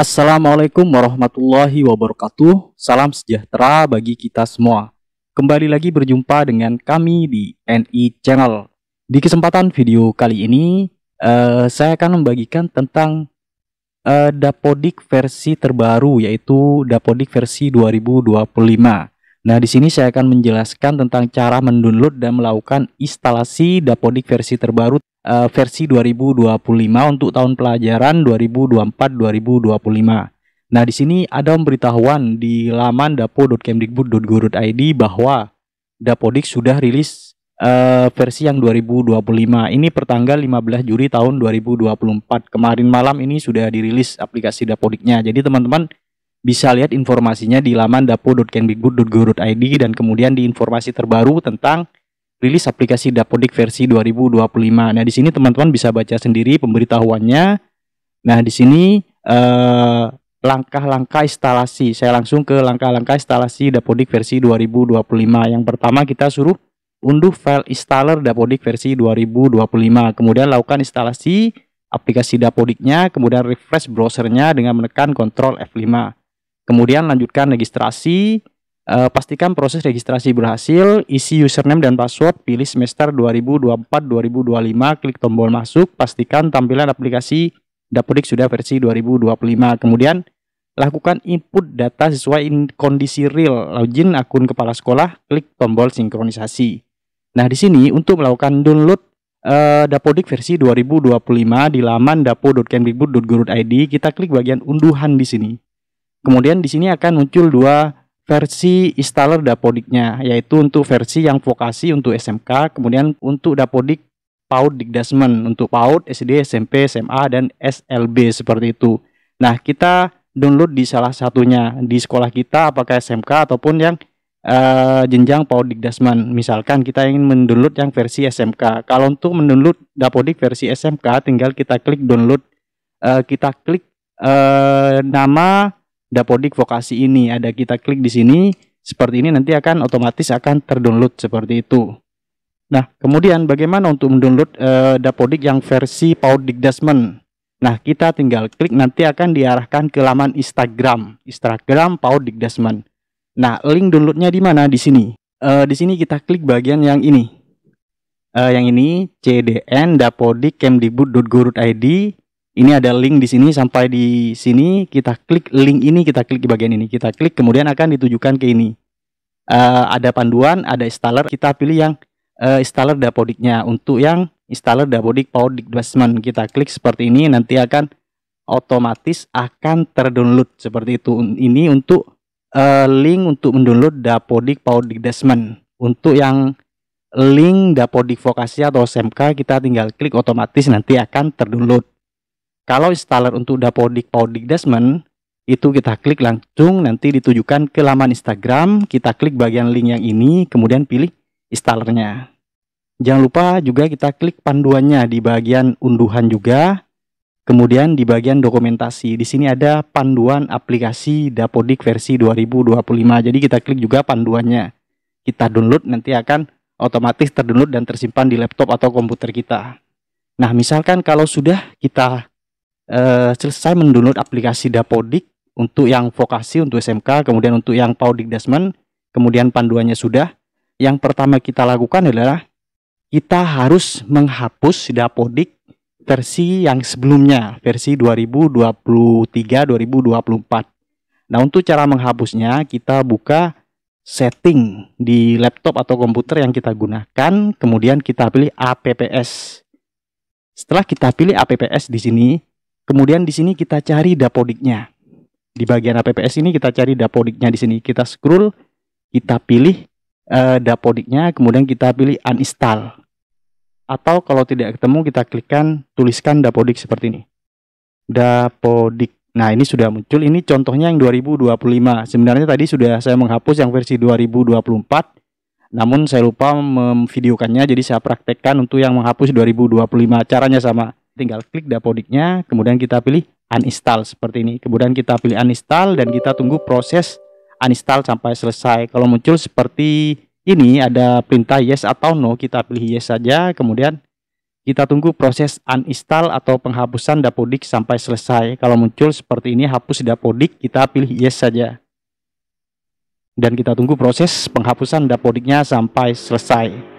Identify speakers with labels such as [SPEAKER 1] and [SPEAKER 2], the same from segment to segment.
[SPEAKER 1] Assalamualaikum warahmatullahi wabarakatuh. Salam sejahtera bagi kita semua. Kembali lagi berjumpa dengan kami di NI Channel. Di kesempatan video kali ini, uh, saya akan membagikan tentang uh, Dapodik versi terbaru yaitu Dapodik versi 2025. Nah, di sini saya akan menjelaskan tentang cara mendownload dan melakukan instalasi Dapodik versi terbaru uh, versi 2025 untuk tahun pelajaran 2024-2025. Nah, di sini ada pemberitahuan di laman dapo.kemdikbud.go.id bahwa Dapodik sudah rilis uh, versi yang 2025. Ini pertanggal 15 Juli tahun 2024. Kemarin malam ini sudah dirilis aplikasi Dapodiknya. Jadi teman-teman bisa lihat informasinya di laman dapo.kemdikbud.go.id dan kemudian di informasi terbaru tentang rilis aplikasi Dapodik versi 2025. Nah, di sini teman-teman bisa baca sendiri pemberitahuannya. Nah, di sini langkah eh, langkah-langkah instalasi. Saya langsung ke langkah-langkah instalasi Dapodik versi 2025. Yang pertama kita suruh unduh file installer Dapodik versi 2025. Kemudian lakukan instalasi aplikasi Dapodiknya, kemudian refresh browsernya dengan menekan Ctrl F5. Kemudian lanjutkan registrasi, Uh, pastikan proses registrasi berhasil, isi username dan password, pilih semester 2024-2025, klik tombol masuk, pastikan tampilan aplikasi Dapodik sudah versi 2025. Kemudian lakukan input data sesuai kondisi real, login akun kepala sekolah, klik tombol sinkronisasi. Nah, di sini untuk melakukan download uh, Dapodik versi 2025 di laman dapo.kemdikbud.go.id, kita klik bagian unduhan di sini. Kemudian di sini akan muncul dua versi installer Dapodiknya, yaitu untuk versi yang vokasi untuk SMK, kemudian untuk Dapodik PAUD Dikdasmen, untuk PAUD SD, SMP, SMA, dan SLB seperti itu. Nah, kita download di salah satunya di sekolah kita apakah SMK ataupun yang uh, jenjang Paudik Dasman. Misalkan kita ingin mendownload yang versi SMK. Kalau untuk mendownload Dapodik versi SMK tinggal kita klik download uh, kita klik uh, nama dapodik vokasi ini. Ada kita klik di sini, seperti ini nanti akan otomatis akan terdownload seperti itu. Nah, kemudian bagaimana untuk mendownload e, dapodik yang versi Dasmen? Nah, kita tinggal klik nanti akan diarahkan ke laman Instagram, Instagram Dasmen. Nah, link downloadnya di mana? Di sini. E, di sini kita klik bagian yang ini. E, yang ini cdn dapodik kemdikbud.go.id ini ada link di sini sampai di sini kita klik link ini kita klik di bagian ini kita klik kemudian akan ditujukan ke ini uh, ada panduan ada installer kita pilih yang uh, installer dapodiknya untuk yang installer dapodik power deployment kita klik seperti ini nanti akan otomatis akan terdownload seperti itu ini untuk uh, link untuk mendownload dapodik power deployment untuk yang link dapodik vokasi atau SMK kita tinggal klik otomatis nanti akan terdownload kalau installer untuk Dapodik Podik Desmond, itu kita klik langsung nanti ditujukan ke laman Instagram, kita klik bagian link yang ini, kemudian pilih installernya. Jangan lupa juga kita klik panduannya di bagian unduhan juga, kemudian di bagian dokumentasi. Di sini ada panduan aplikasi Dapodik versi 2025, jadi kita klik juga panduannya. Kita download nanti akan otomatis terdownload dan tersimpan di laptop atau komputer kita. Nah, misalkan kalau sudah kita uh, selesai mendownload aplikasi Dapodik untuk yang vokasi untuk SMK, kemudian untuk yang Paudik Desmond, kemudian panduannya sudah. Yang pertama kita lakukan adalah kita harus menghapus Dapodik versi yang sebelumnya, versi 2023-2024. Nah, untuk cara menghapusnya, kita buka setting di laptop atau komputer yang kita gunakan, kemudian kita pilih APPS. Setelah kita pilih APPS di sini, Kemudian di sini kita cari dapodiknya. Di bagian APPS ini kita cari dapodiknya di sini. Kita scroll, kita pilih uh, dapodiknya, kemudian kita pilih uninstall. Atau kalau tidak ketemu kita klikkan tuliskan dapodik seperti ini. Dapodik. Nah, ini sudah muncul. Ini contohnya yang 2025. Sebenarnya tadi sudah saya menghapus yang versi 2024. Namun saya lupa memvideokannya jadi saya praktekkan untuk yang menghapus 2025. Caranya sama tinggal klik dapodiknya, kemudian kita pilih uninstall seperti ini. Kemudian kita pilih uninstall dan kita tunggu proses uninstall sampai selesai. Kalau muncul seperti ini ada perintah yes atau no, kita pilih yes saja. Kemudian kita tunggu proses uninstall atau penghapusan dapodik sampai selesai. Kalau muncul seperti ini hapus dapodik, kita pilih yes saja. Dan kita tunggu proses penghapusan dapodiknya sampai selesai.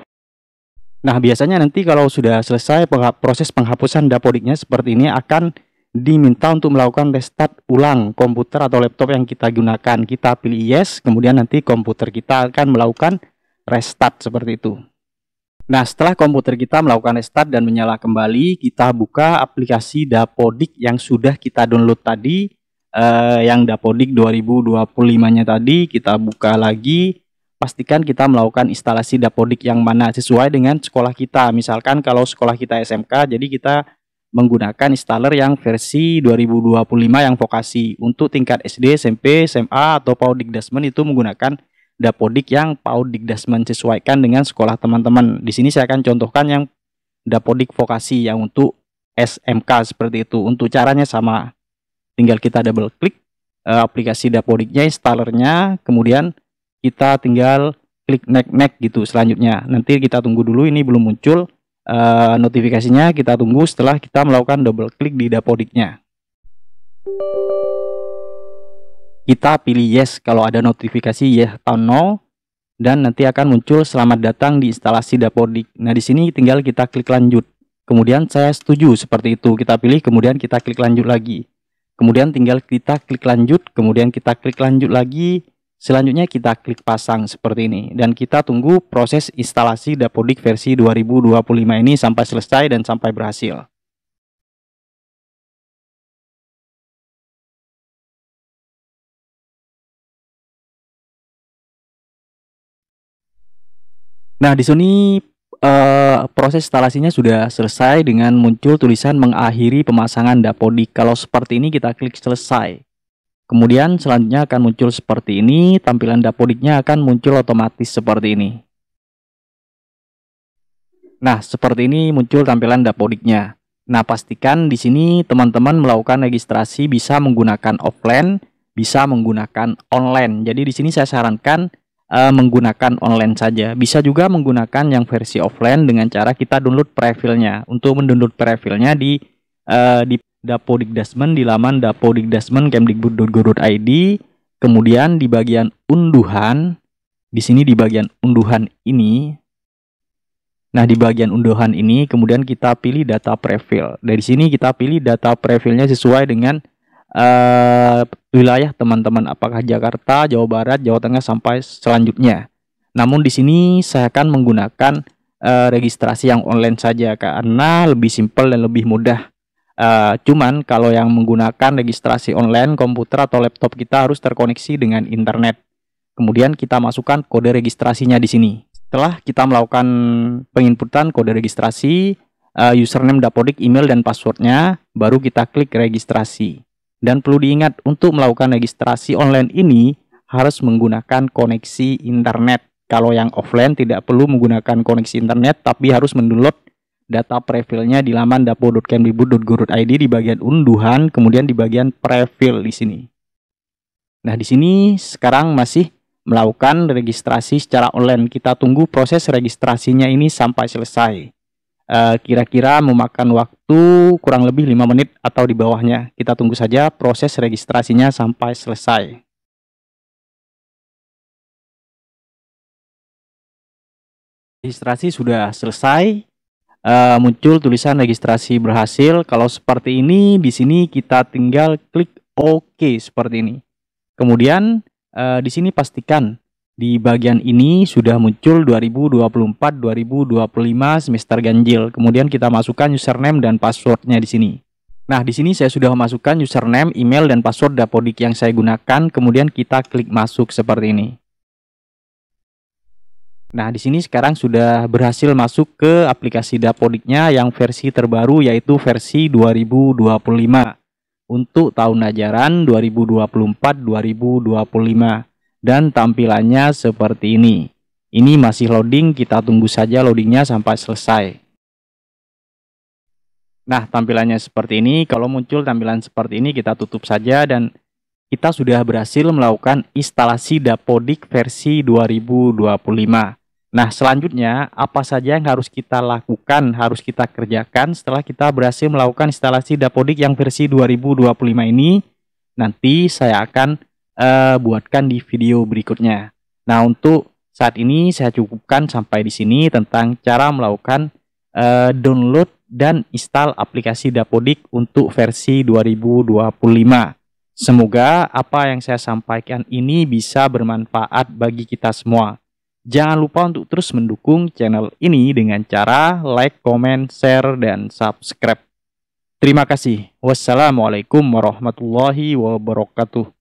[SPEAKER 1] Nah, biasanya nanti kalau sudah selesai proses penghapusan dapodiknya seperti ini akan diminta untuk melakukan restart ulang komputer atau laptop yang kita gunakan. Kita pilih yes, kemudian nanti komputer kita akan melakukan restart seperti itu. Nah, setelah komputer kita melakukan restart dan menyala kembali, kita buka aplikasi Dapodik yang sudah kita download tadi, eh, yang Dapodik 2025-nya tadi, kita buka lagi, pastikan kita melakukan instalasi dapodik yang mana sesuai dengan sekolah kita. Misalkan kalau sekolah kita SMK, jadi kita menggunakan installer yang versi 2025 yang vokasi. Untuk tingkat SD, SMP, SMA, atau PAUD Dikdasmen itu menggunakan dapodik yang PAUD Dikdasmen sesuaikan dengan sekolah teman-teman. Di sini saya akan contohkan yang dapodik vokasi yang untuk SMK seperti itu. Untuk caranya sama. Tinggal kita double klik eh, aplikasi dapodiknya, installernya, kemudian kita tinggal klik next next gitu selanjutnya. Nanti kita tunggu dulu ini belum muncul e, notifikasinya, kita tunggu setelah kita melakukan double klik di dapodiknya. Kita pilih yes kalau ada notifikasi yes atau no dan nanti akan muncul selamat datang di instalasi dapodik. Nah, di sini tinggal kita klik lanjut. Kemudian saya setuju seperti itu. Kita pilih kemudian kita klik lanjut lagi. Kemudian tinggal kita klik lanjut, kemudian kita klik lanjut lagi Selanjutnya kita klik pasang seperti ini dan kita tunggu proses instalasi Dapodik versi 2025 ini sampai selesai dan sampai berhasil. Nah, di sini uh, proses instalasinya sudah selesai dengan muncul tulisan mengakhiri pemasangan Dapodik. Kalau seperti ini kita klik selesai. Kemudian selanjutnya akan muncul seperti ini, tampilan dapodiknya akan muncul otomatis seperti ini. Nah, seperti ini muncul tampilan dapodiknya. Nah, pastikan di sini teman-teman melakukan registrasi bisa menggunakan offline, bisa menggunakan online. Jadi di sini saya sarankan e, menggunakan online saja. Bisa juga menggunakan yang versi offline dengan cara kita download profilnya. Untuk mendownload profilnya di e, di Dapodik Dapodikdasmen di laman Dapodik dapodikdasmen.kemdikbud.go.id. Kemudian di bagian unduhan, di sini di bagian unduhan ini, nah di bagian unduhan ini kemudian kita pilih data profil. Dari sini kita pilih data profilnya sesuai dengan uh, wilayah teman-teman, apakah Jakarta, Jawa Barat, Jawa Tengah sampai selanjutnya. Namun di sini saya akan menggunakan uh, registrasi yang online saja karena lebih simpel dan lebih mudah Uh, cuman kalau yang menggunakan registrasi online komputer atau laptop kita harus terkoneksi dengan internet. Kemudian kita masukkan kode registrasinya di sini. Setelah kita melakukan penginputan kode registrasi, uh, username dapodik, email, dan passwordnya, baru kita klik registrasi. Dan perlu diingat untuk melakukan registrasi online ini harus menggunakan koneksi internet. Kalau yang offline tidak perlu menggunakan koneksi internet, tapi harus mendownload data profilnya di laman dapur.kemdikbud.go.id di bagian unduhan, kemudian di bagian profil di sini. Nah, di sini sekarang masih melakukan registrasi secara online. Kita tunggu proses registrasinya ini sampai selesai. Eh, kira-kira e, memakan waktu kurang lebih 5 menit atau di bawahnya. Kita tunggu saja proses registrasinya sampai selesai. Registrasi sudah selesai uh, muncul tulisan registrasi berhasil. Kalau seperti ini, di sini kita tinggal klik OK seperti ini. Kemudian uh, di sini pastikan di bagian ini sudah muncul 2024-2025 semester ganjil. Kemudian kita masukkan username dan passwordnya di sini. Nah, di sini saya sudah memasukkan username, email, dan password Dapodik yang saya gunakan. Kemudian kita klik masuk seperti ini. Nah, di sini sekarang sudah berhasil masuk ke aplikasi Dapodiknya yang versi terbaru yaitu versi 2025 untuk tahun ajaran 2024-2025 dan tampilannya seperti ini. Ini masih loading, kita tunggu saja loadingnya sampai selesai. Nah, tampilannya seperti ini. Kalau muncul tampilan seperti ini, kita tutup saja dan kita sudah berhasil melakukan instalasi Dapodik versi 2025. Nah, selanjutnya apa saja yang harus kita lakukan, harus kita kerjakan setelah kita berhasil melakukan instalasi Dapodik yang versi 2025 ini? Nanti saya akan uh, buatkan di video berikutnya. Nah, untuk saat ini saya cukupkan sampai di sini tentang cara melakukan uh, download dan install aplikasi Dapodik untuk versi 2025. Semoga apa yang saya sampaikan ini bisa bermanfaat bagi kita semua. Jangan lupa untuk terus mendukung channel ini dengan cara like, comment, share, dan subscribe. Terima kasih. Wassalamualaikum warahmatullahi wabarakatuh.